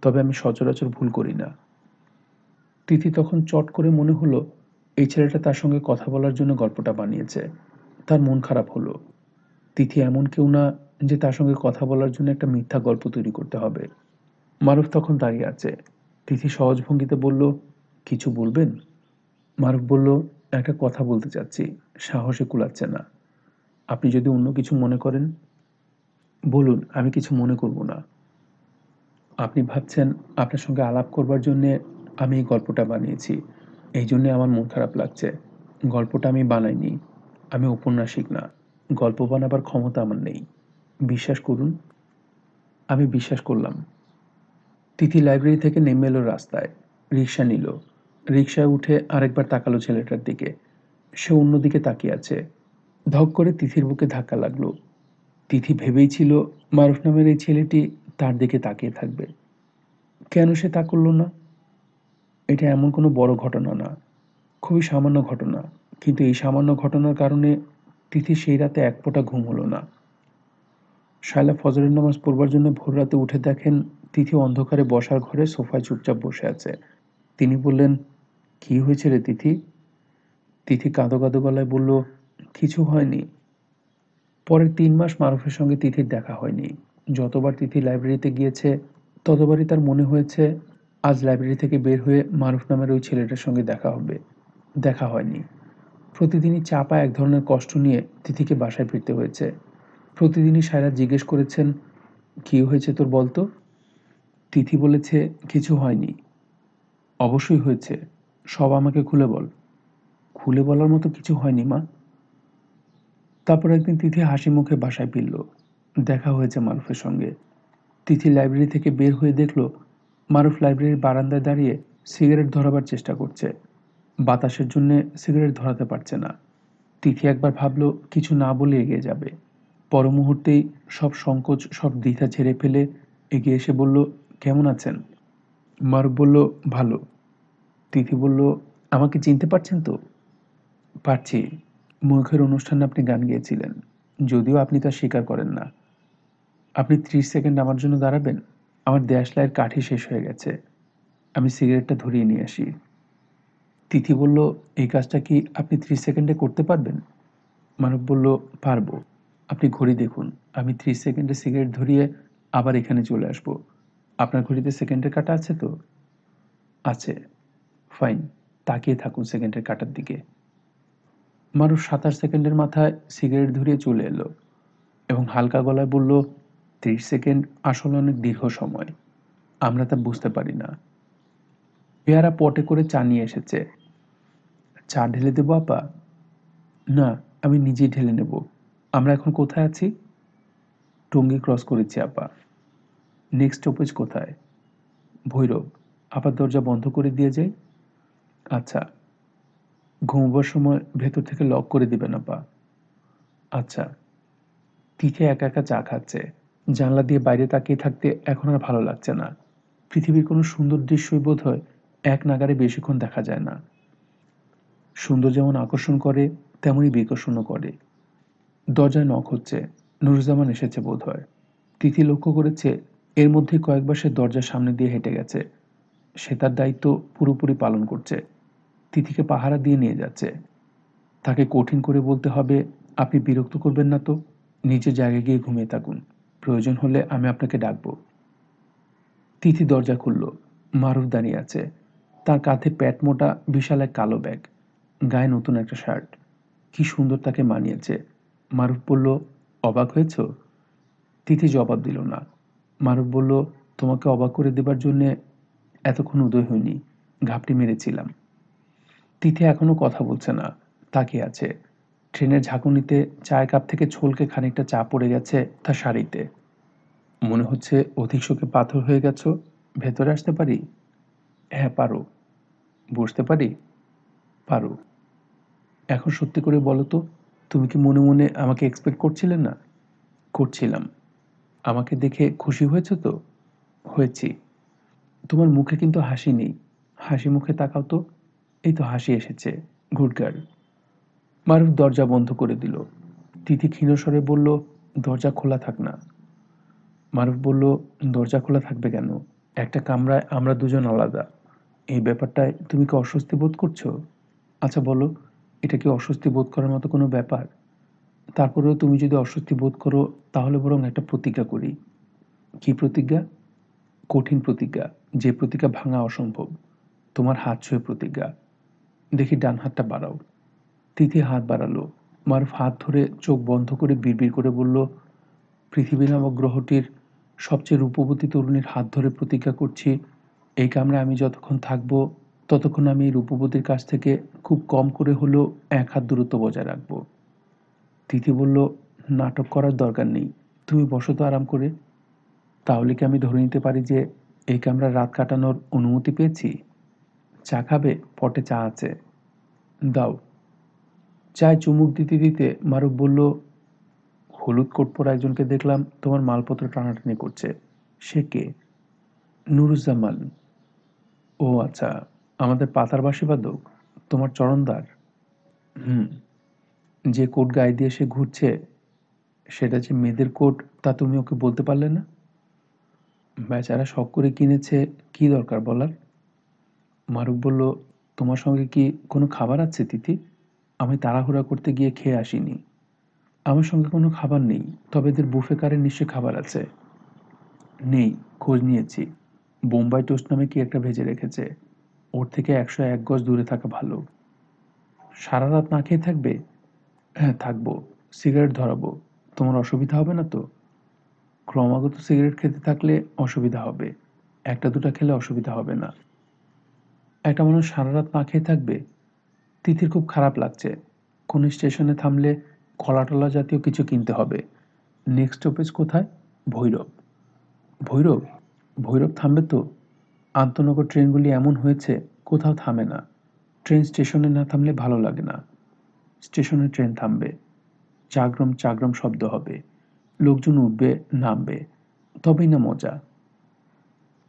তবে আমি সচরাচর ভুল করি না তিথি তখন চট করে মনে হলো এই ছেলেটা তার সঙ্গে কথা বলার জন্য গল্পটা বানিয়েছে তার মন খারাপ হলো তিথি এমন কেউ না যে তার সঙ্গে কথা বলার জন্য একটা মিথ্যা গল্প তৈরি করতে হবে মারুফ তখন দাঁড়িয়ে আছে তিথি সহজ ভঙ্গিতে বলল কিছু বলবেন মারুফ বলল একটা কথা বলতে চাচ্ছি সাহসে কুলাচ্ছে না আপনি যদি অন্য কিছু মনে করেন বলুন আমি কিছু মনে করব না আপনি ভাবছেন আপনার সঙ্গে আলাপ করবার জন্যে আমি এই গল্পটা বানিয়েছি এই জন্যে আমার মন খারাপ লাগছে গল্পটা আমি বানাইনি আমি উপন্যাসিক না গল্প বানাবার ক্ষমতা আমার নেই বিশ্বাস করুন আমি বিশ্বাস করলাম তিথি লাইব্রেরি থেকে নেমে এলো রাস্তায় রিক্সা নিল রিক্সায় উঠে আরেকবার তাকালো ছেলেটার দিকে সে অন্যদিকে তাকিয়ে আছে ধক করে তিথির বুকে ধাক্কা লাগলো তিথি ভেবেই ছিল মারুফ নামের এই ছেলেটি তার দিকে তাকিয়ে থাকবে কেন সে তা করল না এটা এমন কোনো বড় ঘটনা না খুবই সামান্য ঘটনা কিন্তু এই সামান্য ঘটনার কারণে তিথি সেই রাতে এক ফোঁটা ঘুম হলো না শায়লা ফজরের নামাজ পড়বার জন্য ভোর রাতে উঠে দেখেন তিথি অন্ধকারে বসার ঘরে সোফায় চুপচাপ বসে আছে তিনি বললেন কি হয়েছে রে তিথি তিথি কাঁদো কাঁদো গলায় বলল কিছু হয়নি পরের তিন মাস মারুফের সঙ্গে তিথির দেখা হয়নি যতবার তিথি লাইব্রেরিতে গিয়েছে ততবারই তার মনে হয়েছে আজ লাইব্রেরি থেকে বের হয়ে মারুফ নামের ওই ছেলেটার সঙ্গে দেখা হবে দেখা হয়নি প্রতিদিনই চাপা এক ধরনের কষ্ট নিয়ে তিথিকে বাসায় ফিরতে হয়েছে প্রতিদিনই সায়রা জিজ্ঞেস করেছেন কী হয়েছে তোর বলতো তিথি বলেছে কিছু হয়নি অবশ্যই হয়েছে সব আমাকে খুলে বল খুলে বলার মতো কিছু হয়নি মা তারপর একদিন তিথি হাসি মুখে বাসায় ফিরল দেখা হয়েছে মারুফের সঙ্গে তিথি লাইব্রেরি থেকে বের হয়ে দেখল মারুফ লাইব্রেরির বারান্দায় দাঁড়িয়ে সিগারেট ধরাবার চেষ্টা করছে বাতাসের জন্য সিগারেট ধরাতে পারছে না তিথি একবার ভাবল কিছু না বলে এগিয়ে যাবে পর মুহূর্তেই সব সংকোচ সব দ্বিধা ছেড়ে ফেলে এগিয়ে এসে বলল কেমন আছেন মারুফ বলল ভালো তিথি বলল আমাকে চিনতে পারছেন তো পারছি মুখের অনুষ্ঠানে আপনি গান গেয়েছিলেন যদিও আপনি তা স্বীকার করেন না আপনি ত্রিশ সেকেন্ড আমার জন্য দাঁড়াবেন আমার দেয়াশলাইয়ের কাঠি শেষ হয়ে গেছে আমি সিগারেটটা ধরিয়ে নিয়ে আসি তিথি বলল এই কাজটা কি আপনি ত্রিশ সেকেন্ডে করতে পারবেন মানব বলল পারবো আপনি ঘড়ি দেখুন আমি ত্রিশ সেকেন্ডে সিগারেট ধরিয়ে আবার এখানে চলে আসব আপনার ঘড়িতে সেকেন্ডের কাটা আছে তো আছে ফাইন তাকিয়ে থাকুন সেকেন্ডের কাটার দিকে মানুষ সাতাশ সেকেন্ডের মাথায় সিগারেট ধরিয়ে চলে এলো এবং হালকা গলায় বলল তেইশ সেকেন্ড আসলে অনেক দীর্ঘ সময় আমরা তা বুঝতে পারি না পেয়ারা পটে করে চা নিয়ে এসেছে চা ঢেলে দেবো আপা না আমি নিজেই ঢেলে নেব আমরা এখন কোথায় আছি টঙ্গি ক্রস করেছি আপা নেক্সট স্টপেজ কোথায় ভৈরব আপার দরজা বন্ধ করে দিয়ে যাই আচ্ছা ঘুমবার সময় ভেতর থেকে লক করে দিবেন আপা আচ্ছা তিথে একা একা চা খাচ্ছে জানলা দিয়ে বাইরে তাকিয়ে থাকতে এখন আর ভালো লাগছে না পৃথিবীর কোনো সুন্দর দৃশ্যই বোধ হয় এক নাগারে বেশিক্ষণ দেখা যায় না সুন্দর যেমন আকর্ষণ করে তেমনই বিকর্ষণও করে দরজায় নখ হচ্ছে নুরুজ্জামান এসেছে বোধ হয় তিথি লক্ষ্য করেছে এর মধ্যে কয়েকবার সে দরজার সামনে দিয়ে হেঁটে গেছে সে তার দায়িত্ব পুরোপুরি পালন করছে তিথিকে পাহারা দিয়ে নিয়ে যাচ্ছে তাকে কঠিন করে বলতে হবে আপনি বিরক্ত করবেন না তো নিজের জায়গায় গিয়ে ঘুমিয়ে থাকুন প্রয়োজন হলে আমি আপনাকে ডাকব তিথি দরজা খুলল মারুফ দাঁড়িয়ে আছে তার কাঁধে প্যাট মোটা বিশাল এক কালো ব্যাগ গায়ে নতুন একটা শার্ট কি সুন্দর তাকে মানিয়েছে মারুফ বলল অবাক হয়েছ তিথি জবাব দিল না মারুফ বলল তোমাকে অবাক করে দেবার জন্যে এতক্ষণ উদয় হয়নি ঘাপটি মেরেছিলাম তিথি এখনও কথা বলছে না তাকিয়ে আছে ট্রেনের ঝাঁকুনিতে চায়ের কাপ থেকে ছোলকে খানিকটা চা পড়ে গেছে তার শাড়িতে মনে হচ্ছে অধিক শোকে পাথর হয়ে গেছ ভেতরে আসতে পারি হ্যাঁ পারো বসতে পারি পারো এখন সত্যি করে বলো তো তুমি কি মনে মনে আমাকে এক্সপেক্ট করছিলে না করছিলাম আমাকে দেখে খুশি হয়েছে তো হয়েছি তোমার মুখে কিন্তু হাসি নেই হাসি মুখে তাকাও তো এই তো হাসি এসেছে গুড গার্ল মারুফ দরজা বন্ধ করে দিল তিথি ক্ষীণস্বরে বলল দরজা খোলা থাক না মারুফ বলল দরজা খোলা থাকবে কেন একটা কামরায় আমরা দুজন আলাদা এই ব্যাপারটায় তুমি কি অস্বস্তি বোধ করছো আচ্ছা বলো এটা কি অস্বস্তি বোধ করার মতো কোনো ব্যাপার তারপরেও তুমি যদি অস্বস্তি বোধ করো তাহলে বরং একটা প্রতিজ্ঞা করি কি প্রতিজ্ঞা কঠিন প্রতিজ্ঞা যে প্রতিজ্ঞা ভাঙা অসম্ভব তোমার হাত ছুঁয়ে প্রতিজ্ঞা দেখি ডান হাতটা বাড়াও তিথি হাত বাড়ালো মারুফ হাত ধরে চোখ বন্ধ করে বিড়বিড় করে বলল পৃথিবী নামক গ্রহটির সবচেয়ে রূপবতী তরুণীর হাত ধরে প্রতিজ্ঞা করছি এই কামরা আমি যতক্ষণ থাকব ততক্ষণ আমি রূপবতীর কাছ থেকে খুব কম করে হলেও এক হাত দূরত্ব বজায় রাখব তিথি বলল নাটক করার দরকার নেই তুমি বসো তো আরাম করে তাহলে কি আমি ধরে নিতে পারি যে এই কামরা রাত কাটানোর অনুমতি পেয়েছি চা খাবে পটে চা আছে দাও চায় চুমুক দিতে দিতে মারুফ বলল হলুদ কোট পরা একজনকে দেখলাম তোমার মালপত্র টানাটানি করছে সে কে নুরুজ্জামান ও আচ্ছা আমাদের পাতার বাসিবাদক তোমার চরণদার হুম যে কোট গায়ে দিয়ে সে ঘুরছে সেটা যে মেয়েদের কোট তা তুমি ওকে বলতে পারলে না বেচারা শখ করে কিনেছে কি দরকার বলার মারুক বলল তোমার সঙ্গে কি কোনো খাবার আছে তিথি আমি তাড়াহুড়া করতে গিয়ে খেয়ে আসিনি আমার সঙ্গে কোনো খাবার নেই তবে এদের বুফে কারে নিশ্চয়ই খাবার আছে নেই খোঁজ নিয়েছি বোম্বাই টোস্ট নামে কি একটা ভেজে রেখেছে ওর থেকে একশো এক গজ দূরে থাকা ভালো সারা রাত না খেয়ে থাকবে হ্যাঁ থাকবো সিগারেট ধরাবো তোমার অসুবিধা হবে না তো ক্রমাগত সিগারেট খেতে থাকলে অসুবিধা হবে একটা দুটা খেলে অসুবিধা হবে না একটা মানুষ সারা রাত না খেয়ে থাকবে তিথির খুব খারাপ লাগছে কোন স্টেশনে থামলে কলাটলা জাতীয় কিছু কিনতে হবে নেক্সট স্টপেজ কোথায় ভৈরব ভৈরব ভৈরব থামবে তো আন্তনগর ট্রেনগুলি এমন হয়েছে কোথাও থামে না ট্রেন স্টেশনে না থামলে ভালো লাগে না স্টেশনে ট্রেন থামবে চাগ্রম চাগ্রম শব্দ হবে লোকজন উঠবে নামবে তবেই না মজা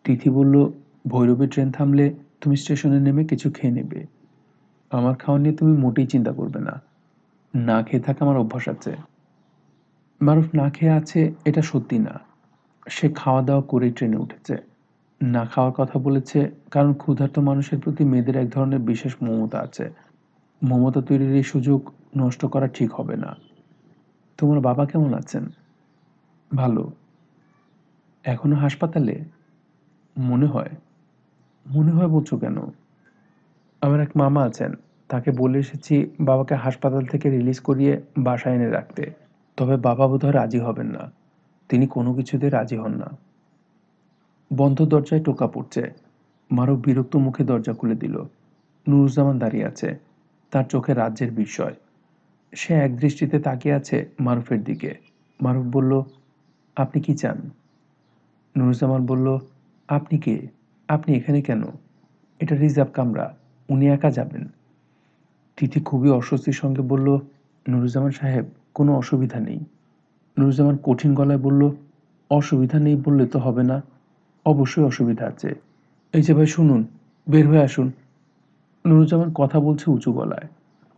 তিথি বলল ভৈরবে ট্রেন থামলে তুমি স্টেশনে নেমে কিছু খেয়ে নেবে আমার খাওয়া নিয়ে তুমি মোটেই চিন্তা করবে না না খেয়ে থাকা আমার অভ্যাস আছে মারুফ না খেয়ে আছে এটা সত্যি না সে খাওয়া দাওয়া করেই ট্রেনে উঠেছে না খাওয়ার কথা বলেছে কারণ ক্ষুধার্ত মানুষের প্রতি মেয়েদের এক ধরনের বিশেষ মমতা আছে মমতা তৈরির এই সুযোগ নষ্ট করা ঠিক হবে না তোমার বাবা কেমন আছেন ভালো এখনো হাসপাতালে মনে হয় মনে হয় বলছো কেন আমার এক মামা আছেন তাকে বলে এসেছি বাবাকে হাসপাতাল থেকে রিলিজ করিয়ে বাসায় এনে রাখতে তবে বাবা বোধহয় রাজি হবেন না তিনি কোনো কিছুতে রাজি হন না বন্ধ দরজায় টোকা পড়ছে মারো বিরক্ত মুখে দরজা খুলে দিল নুরুজ্জামান দাঁড়িয়ে আছে তার চোখে রাজ্যের বিস্ময় সে এক দৃষ্টিতে তাকিয়ে আছে মারুফের দিকে মারুফ বলল আপনি কি চান নুরুজ্জামান বলল আপনি কে আপনি এখানে কেন এটা রিজার্ভ কামরা উনি একা যাবেন তিথি খুবই অস্বস্তির সঙ্গে বলল নুরুজ্জামান সাহেব কোনো অসুবিধা নেই নুরুজ্জামান কঠিন গলায় বলল অসুবিধা নেই বললে তো হবে না অবশ্যই অসুবিধা আছে এই যে ভাই শুনুন বের হয়ে আসুন নুরুজ্জামান কথা বলছে উঁচু গলায়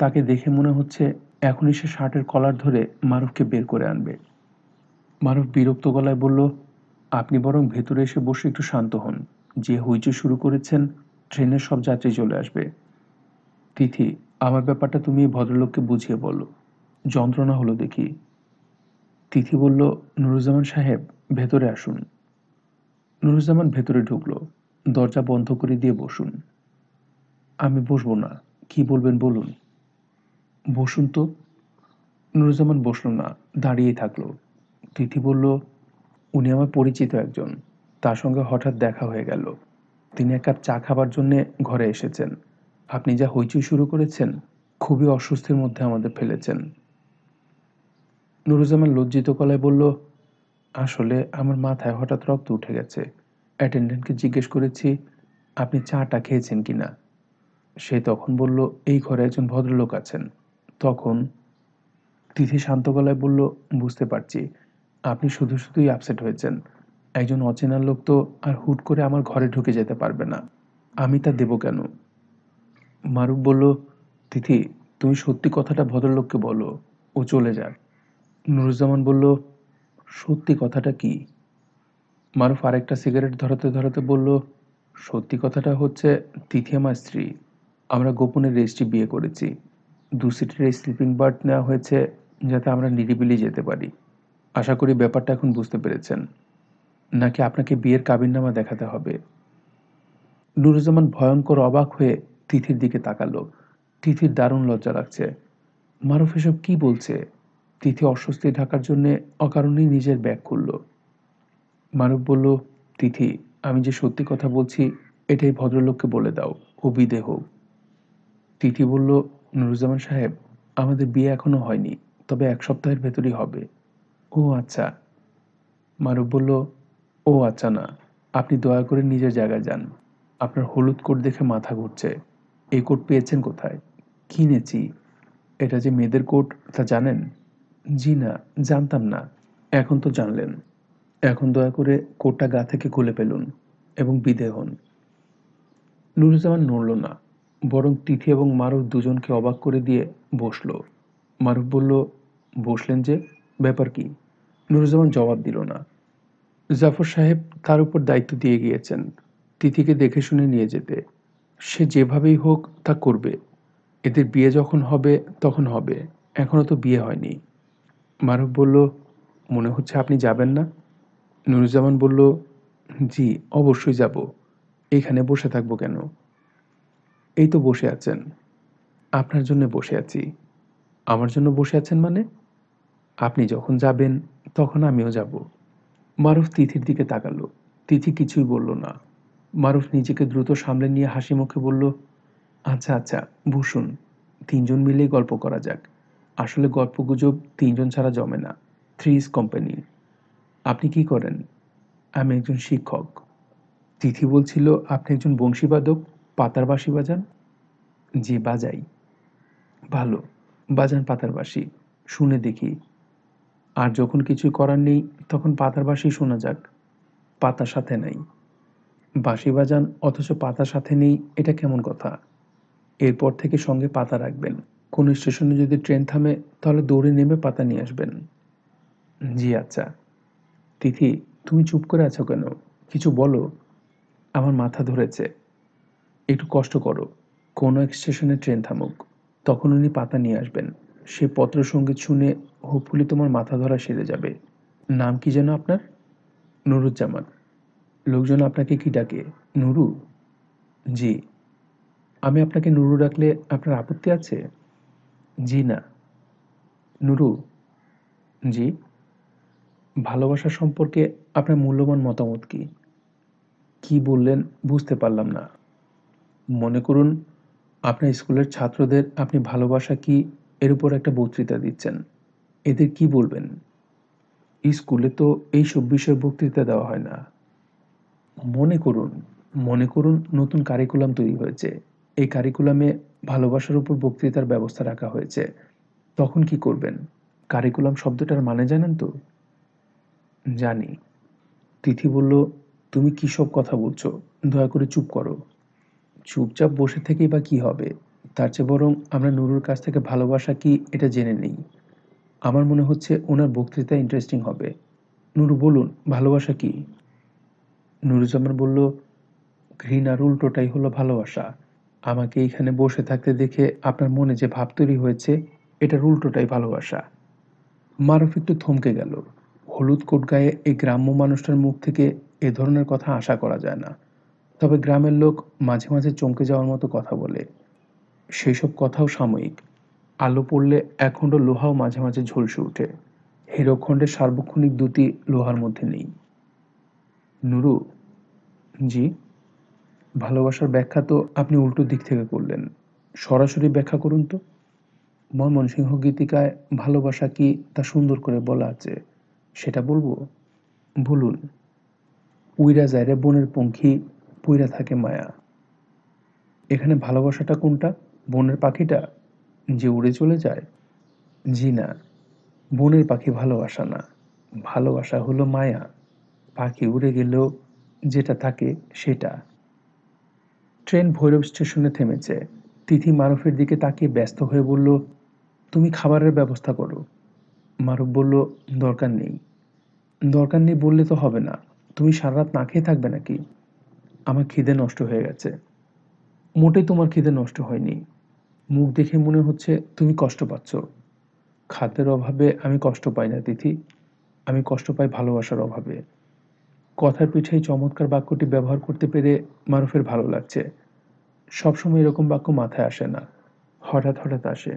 তাকে দেখে মনে হচ্ছে এখনই সে শার্টের কলার ধরে মারুফকে বের করে আনবে মারুফ বিরক্ত গলায় বলল আপনি বরং ভেতরে এসে বসে একটু শান্ত হন যে হইচই শুরু করেছেন ট্রেনের সব যাত্রী চলে আসবে তিথি আমার ব্যাপারটা তুমি ভদ্রলোককে বুঝিয়ে বলো যন্ত্রণা হলো দেখি তিথি বলল নুরুজ্জামান সাহেব ভেতরে আসুন নুরুজ্জামান ভেতরে ঢুকলো দরজা বন্ধ করে দিয়ে বসুন আমি বসবো না কি বলবেন বলুন বসুন তো নুরুজ্জামান বসল না দাঁড়িয়ে থাকলো তিথি বলল উনি আমার পরিচিত একজন তার সঙ্গে হঠাৎ দেখা হয়ে গেল তিনি এক কাপ চা খাবার জন্য ঘরে এসেছেন আপনি যা হইচই শুরু করেছেন খুবই অস্বস্তির মধ্যে আমাদের ফেলেছেন নুরুজামান লজ্জিত গলায় বলল আসলে আমার মাথায় হঠাৎ রক্ত উঠে গেছে অ্যাটেন্ডেন্টকে জিজ্ঞেস করেছি আপনি চাটা খেয়েছেন কি না সে তখন বলল এই ঘরে একজন ভদ্রলোক আছেন তখন তিথি শান্ত গলায় বলল বুঝতে পারছি আপনি শুধু শুধুই আপসেট হয়েছেন একজন অচেনা লোক তো আর হুট করে আমার ঘরে ঢুকে যেতে পারবে না আমি তা দেব কেন মারুফ বলল তিথি তুমি সত্যি কথাটা ভদ্রলোককে বলো ও চলে যাক নুরুজ্জামান বলল সত্যি কথাটা কি মারুফ আরেকটা সিগারেট ধরাতে ধরাতে বলল সত্যি কথাটা হচ্ছে তিথি আমার স্ত্রী আমরা গোপনে রেস্টি বিয়ে করেছি দু সিটের স্লিপিং বার্থ নেওয়া হয়েছে যাতে আমরা নিরিবিলি যেতে পারি আশা করি ব্যাপারটা এখন বুঝতে পেরেছেন নাকি আপনাকে বিয়ের কাবিননামা দেখাতে হবে নুরুজ্জামান ভয়ঙ্কর অবাক হয়ে তিথির দিকে তাকালো তিথির দারুণ লজ্জা লাগছে মারুফ এসব কি বলছে তিথি অস্বস্তি ঢাকার জন্যে অকারণেই নিজের ব্যাগ খুলল মারুফ বলল তিথি আমি যে সত্যি কথা বলছি এটাই ভদ্রলোককে বলে দাও ও হোক তিথি বলল নুরুজ্জামান সাহেব আমাদের বিয়ে এখনো হয়নি তবে এক সপ্তাহের ভেতরই হবে ও আচ্ছা মারুফ বলল ও আচ্ছা না আপনি দয়া করে নিজের জায়গায় যান আপনার হলুদ কোট দেখে মাথা ঘুরছে এই কোট পেয়েছেন কোথায় কিনেছি এটা যে মেয়েদের কোট তা জানেন জি না জানতাম না এখন তো জানলেন এখন দয়া করে কোটটা গা থেকে খুলে ফেলুন এবং বিদে হন নুরুজামান নড়ল না বরং তিথি এবং মারুফ দুজনকে অবাক করে দিয়ে বসল মারুফ বলল বসলেন যে ব্যাপার কি নুরুজামান জবাব দিল না জাফর সাহেব তার উপর দায়িত্ব দিয়ে গিয়েছেন তিথিকে দেখে শুনে নিয়ে যেতে সে যেভাবেই হোক তা করবে এদের বিয়ে যখন হবে তখন হবে এখনও তো বিয়ে হয়নি মারুফ বলল মনে হচ্ছে আপনি যাবেন না নুরুজ্জামান বলল জি অবশ্যই যাব এখানে বসে থাকবো কেন এই তো বসে আছেন আপনার জন্য বসে আছি আমার জন্য বসে আছেন মানে আপনি যখন যাবেন তখন আমিও যাব মারুফ তিথির দিকে তাকালো তিথি কিছুই বলল না মারুফ নিজেকে দ্রুত সামলে নিয়ে হাসি মুখে বলল আচ্ছা আচ্ছা বসুন তিনজন মিলেই গল্প করা যাক আসলে গল্পগুজব তিনজন ছাড়া জমে না থ্রি ইজ কোম্পানি আপনি কি করেন আমি একজন শিক্ষক তিথি বলছিল আপনি একজন বংশীবাদক পাতার বাসি বাজান যে বাজাই ভালো বাজান পাতার বাসি শুনে দেখি আর যখন কিছুই করার নেই তখন পাতার বাসি শোনা যাক পাতা সাথে নেই বাঁশি বাজান অথচ পাতা সাথে নেই এটা কেমন কথা এরপর থেকে সঙ্গে পাতা রাখবেন কোনো স্টেশনে যদি ট্রেন থামে তাহলে দৌড়ে নেমে পাতা নিয়ে আসবেন জি আচ্ছা তিথি তুমি চুপ করে আছো কেন কিছু বলো আমার মাথা ধরেছে একটু কষ্ট করো কোনো এক স্টেশনে ট্রেন থামুক তখন উনি পাতা নিয়ে আসবেন সে সঙ্গীত শুনে হোপফুলি তোমার মাথা ধরা সেরে যাবে নাম কি যেন আপনার নুরুজ্জামান লোকজন আপনাকে কি ডাকে নুরু জি আমি আপনাকে নুরু ডাকলে আপনার আপত্তি আছে জি না নুরু জি ভালোবাসা সম্পর্কে আপনার মূল্যবান মতামত কি কি বললেন বুঝতে পারলাম না মনে করুন আপনার স্কুলের ছাত্রদের আপনি ভালোবাসা কি এর উপর একটা বক্তৃতা দিচ্ছেন এদের কি বলবেন স্কুলে তো এই সব বিষয়ে বক্তৃতা দেওয়া হয় না মনে করুন মনে করুন নতুন কারিকুলাম তৈরি হয়েছে এই কারিকুলামে ভালোবাসার উপর বক্তৃতার ব্যবস্থা রাখা হয়েছে তখন কি করবেন কারিকুলাম শব্দটার মানে জানেন তো জানি তিথি বলল তুমি কী সব কথা বলছো দয়া করে চুপ করো চুপচাপ বসে থেকে বা কি হবে তার চেয়ে বরং আমরা নুরুর কাছ থেকে ভালোবাসা কি এটা জেনে নেই আমার মনে হচ্ছে ওনার বক্তৃতা ইন্টারেস্টিং হবে নুরু বলুন ভালোবাসা কি নুরুজ্জামান বলল ঘৃণার উল্টোটাই হলো ভালোবাসা আমাকে এইখানে বসে থাকতে দেখে আপনার মনে যে ভাব তৈরি হয়েছে এটার উল্টোটাই ভালোবাসা মারুফ একটু থমকে গেল হলুদ কোট গায়ে এই গ্রাম্য মানুষটার মুখ থেকে এ ধরনের কথা আশা করা যায় না তবে গ্রামের লোক মাঝে মাঝে চমকে যাওয়ার মতো কথা বলে সেই সব কথাও সাময়িক আলো পড়লে একখণ্ড লোহাও মাঝে মাঝে ঝলসে ওঠে হীরকখণ্ডের সার্বক্ষণিক দুটি লোহার মধ্যে নেই নুরু জি ভালোবাসার ব্যাখ্যা তো আপনি উল্টো দিক থেকে করলেন সরাসরি ব্যাখ্যা করুন তো ময়মনসিংহ সিংহ গীতিকায় ভালোবাসা কি তা সুন্দর করে বলা আছে সেটা বলবো বলুন উইরা যায় রে বনের পঙ্খী পুইরা থাকে মায়া এখানে ভালোবাসাটা কোনটা বনের পাখিটা যে উড়ে চলে যায় জি না বনের পাখি ভালোবাসা না ভালোবাসা হলো মায়া পাখি উড়ে গেলেও যেটা থাকে সেটা ট্রেন ভৈরব স্টেশনে থেমেছে তিথি মারুফের দিকে তাকিয়ে ব্যস্ত হয়ে বলল তুমি খাবারের ব্যবস্থা করো মারুফ বলল দরকার নেই দরকার নেই বললে তো হবে না তুমি সারা রাত না খেয়ে থাকবে নাকি আমার খিদে নষ্ট হয়ে গেছে মোটে তোমার খিদে নষ্ট হয়নি মুখ দেখে মনে হচ্ছে তুমি কষ্ট পাচ্ছ খাদ্যের অভাবে আমি কষ্ট পাই না তিথি আমি কষ্ট পাই ভালোবাসার অভাবে কথার পিঠে চমৎকার বাক্যটি ব্যবহার করতে পেরে মারুফের ভালো লাগছে সবসময় এরকম বাক্য মাথায় আসে না হঠাৎ হঠাৎ আসে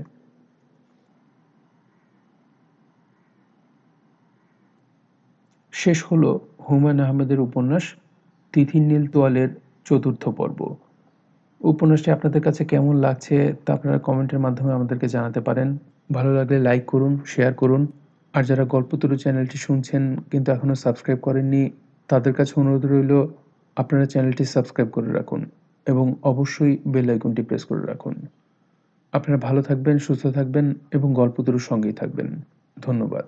শেষ হলো হুমায়ুন আহমেদের উপন্যাস তিথির নীল তোয়ালের চতুর্থ পর্ব উপন্যাসটি আপনাদের কাছে কেমন লাগছে তা আপনারা কমেন্টের মাধ্যমে আমাদেরকে জানাতে পারেন ভালো লাগলে লাইক করুন শেয়ার করুন আর যারা গল্পতরু চ্যানেলটি শুনছেন কিন্তু এখনও সাবস্ক্রাইব করেননি তাদের কাছে অনুরোধ রইল আপনারা চ্যানেলটি সাবস্ক্রাইব করে রাখুন এবং অবশ্যই বেল আইকনটি প্রেস করে রাখুন আপনারা ভালো থাকবেন সুস্থ থাকবেন এবং গল্পতরুর সঙ্গেই থাকবেন ধন্যবাদ